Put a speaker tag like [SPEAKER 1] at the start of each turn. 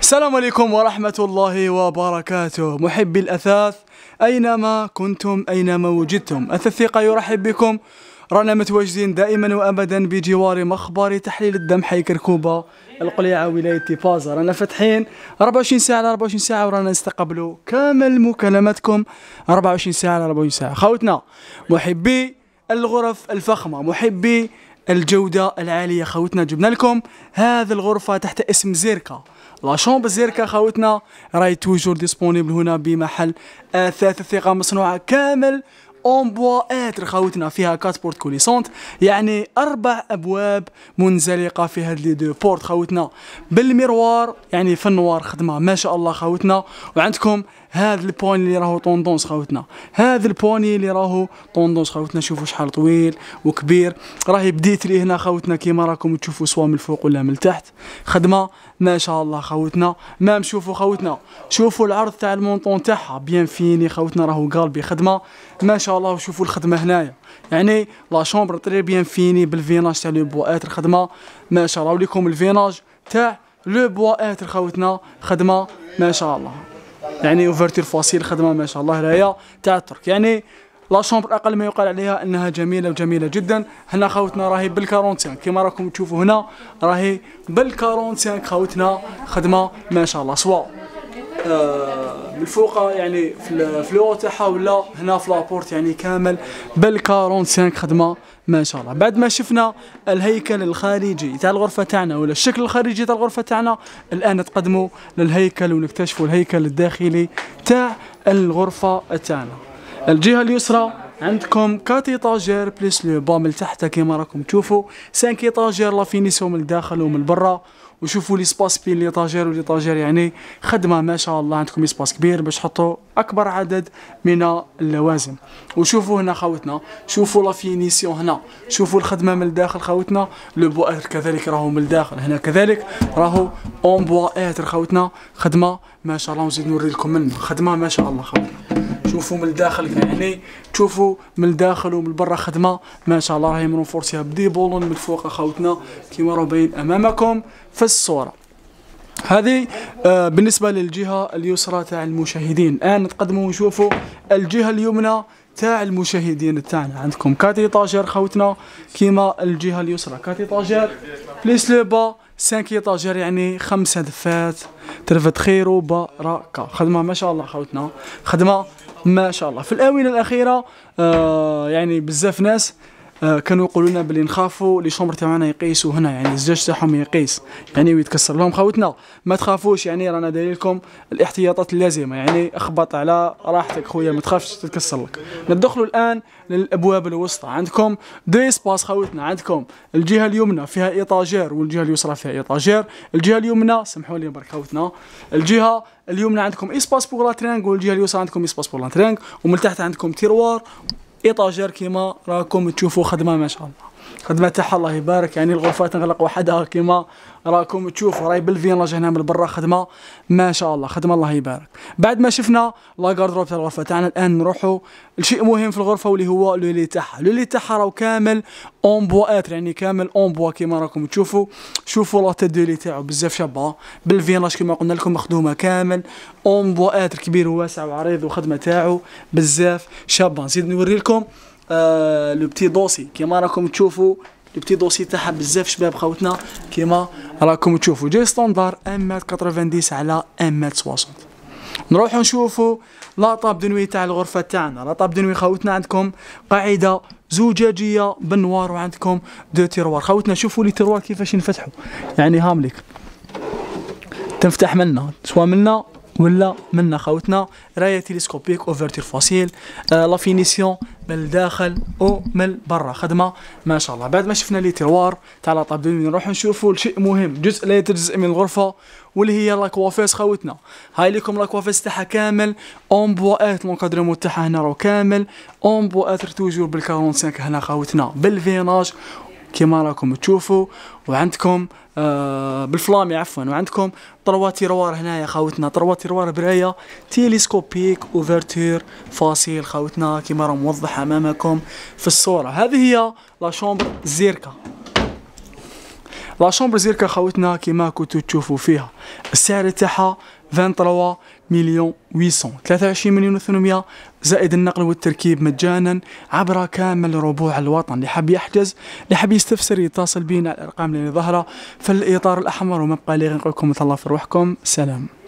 [SPEAKER 1] السلام عليكم ورحمة الله وبركاته محبي الأثاث أينما كنتم أينما وجدتم أثثيقة يرحب بكم رانا متواجدين دائما وابدا بجوار مخبر تحليل الدم حي كركوبه القليعه ولايه فازا رانا فاتحين 24 ساعه على 24 ساعه ورانا نستقبلوا كامل مكالماتكم 24 ساعه على 24 ساعه خوتنا محبي الغرف الفخمه محبي الجودة العالية خوتنا جبنا لكم هذه الغرفة تحت اسم زيركا لا شومب زيركا خوتنا راهي توجور ديسبونيبل هنا بمحل أثاث الثقة مصنوعة كامل اون بوا اتر خاوتنا فيها كات بورت كوليسونت يعني اربع ابواب منزلقه في هاد لي دو بورت خاوتنا بالميروار يعني في النوار خدمه ما شاء الله خاوتنا وعندكم هذا البوني اللي راهو طوندونس خاوتنا هذا البوني اللي راهو طوندونس خاوتنا شوفوا شحال طويل وكبير راهي بديت لي هنا خاوتنا كيما راكم تشوفوا سوا من الفوق ولا من التحت خدمه ما شاء الله خاوتنا ما مشوفوا خاوتنا شوفوا العرض تاع المونطون تاعها بيان فيني خاوتنا راهو قالبي خدمه ما شاء شاء الله وشوفوا الخدمه هنايا يعني لا شومبر تري بيان فيني بالفيناج تاع لو بوا اتر الخدمه ما شاء الله وليكم الفيناج تاع لو بواات خوتنا خدمه ما شاء الله يعني اوفرتير فاسيل خدمه ما شاء الله راهي تاع الترك يعني لا شومبر اقل ما يقال عليها انها جميله وجميله جدا هنا خوتنا راهي بالكارونتيان كيما راكم تشوفوا هنا راهي بالكارونتيان خوتنا خدمه ما شاء الله سوا آه، من فوق يعني في الفلور تاعها ولا هنا في لابورت يعني كامل بل 45 خدمه ما شاء الله بعد ما شفنا الهيكل الخارجي تاع الغرفه تاعنا ولا الشكل الخارجي تاع الغرفه تاعنا الان تقدموا للهيكل ونكتشفوا الهيكل الداخلي تاع الغرفه تاعنا الجهه اليسرى عندكم كات ايطاجير بليس لو بام لتحت كيما راكم تشوفوا 5 ايطاجير لا فينيسيون من الداخل ومن برا وشوفوا لي سباس بين لي طاجير ولي طاجير يعني خدمه ما شاء الله عندكم سباس كبير باش تحطوا اكبر عدد من اللوازم وشوفوا هنا خاوتنا شوفوا لا فينيسيون هنا شوفوا الخدمه من الداخل خاوتنا لو بوائر كذلك راهو من الداخل هنا كذلك راهو اون اتر خاوتنا خدمه ما شاء الله نزيد نوري لكم من خدمه ما شاء الله خاوتنا شوفوا من الداخل يعني تشوفوا من الداخل ومن برا خدمه ما شاء الله راهي منفورسيها بدي بولون من فوق اخوتنا كيما راهو باين امامكم في الصورة هذه آه، بالنسبة للجهة اليسرى تاع المشاهدين الآن نتقدموا ونشوفوا الجهة اليمنى تاع المشاهدين تاعنا عندكم كاتي طاجر خوتنا كيما الجهة اليسرى كاتي طاجر بليس لو با 5 طاجر يعني خمسة دفات ترفد خير وبركة خدمة ما شاء الله خوتنا خدمة ما شاء الله في الآونة الأخيرة آه يعني بزاف ناس آه، كانوا يقولوا لنا باللي نخافوا لي شومبر تاعنا يقيسوا هنا يعني الزجاج تاعهم يقيس يعني ويتكسر لهم خاوتنا ما تخافوش يعني رانا داير لكم الاحتياطات اللازمه يعني اخبط على راحتك خويا ما تخافش تتكسر لك ندخلوا الان للابواب الوسطى عندكم دو سباس خاوتنا عندكم الجهه اليمنى فيها ايطاجير والجهه اليسرى فيها ايطاجير الجهه اليمنى سمحوا لي برك خاوتنا الجهه اليمنى عندكم اسباس بوغ لا ترينغ والجهه اليسرى عندكم اسباس بوغ لا ترينغ ومن تحت عندكم تيروار ايطاجير كيما راكم تشوفوا خدمه ما شاء الله خدمة ما الله يبارك يعني الغرفات تنغلق وحدها كيما راكم تشوفوا راهي بالفيلاج هنا من برا خدمه ما شاء الله خدمه الله يبارك بعد ما شفنا لا غاردروب تاع الغرفه تاعنا الان نروحوا لشيء مهم في الغرفه واللي هو لولي تاعها لولي تاعها راهو كامل اون اتر يعني كامل اون بوا كيما راكم تشوفوا شوفوا لا تيت دولي تاعو بزاف شابه بالفيلاج كيما قلنا لكم مخدومه كامل اون اتر كبير وواسع وعريض وخدمه تاعو بزاف شابه نزيد نوري لكم آه، لو بتي دوسي كيما راكم تشوفوا لو بتي دوسي تاعها بزاف شباب خوتنا كيما راكم تشوفوا جاي متر 90 على 60 نروحوا نشوفوا لا طاب دنوي تاع الغرفه تاعنا لا طاب دنوي خوتنا عندكم قاعده زجاجيه بالنوار وعندكم دو تيروار خوتنا شوفوا لي تيروار كيفاش ينفتحوا يعني هامليك تنفتح منا سوا منا ولا منا خاوتنا رايه تيليسكوبيك اوفرتير فاسيل آه لا فينيسيون من الداخل او من برا خدمه ما شاء الله بعد ما شفنا لي تيروار تاع لا طابلو نروحوا نشوفوا الشيء مهم جزء لا يتجزا من الغرفه واللي هي لاكوافيس خاوتنا هاي لكم لاكوافيس تاعها كامل اون بواات لونكادرمون تاعها هنا راهو كامل اون بواات توجور بال 45 هنا خاوتنا بالفيناج كما راكم تشوفوا وعندكم آه بالفلامي عفوا وعندكم طرواتي روار هنايا خاوتنا طرواتي روار براية تيليسكوبيك اوفرتير فاصيل خاوتنا كما راه موضح امامكم في الصوره هذه هي لا شومبر زيركا لا شومبر زيركا خاوتنا كيما كنتو تشوفوا فيها السعر تاعها 23 مليون 800 23 مليون و800 زائد النقل والتركيب مجانا عبر كامل ربوع الوطن اللي حاب يحجز اللي حاب يستفسر يتصل بينا على الارقام اللي ظاهره في الاطار الاحمر وما بقى لي غير نقول لكم تهلاو في روحكم سلام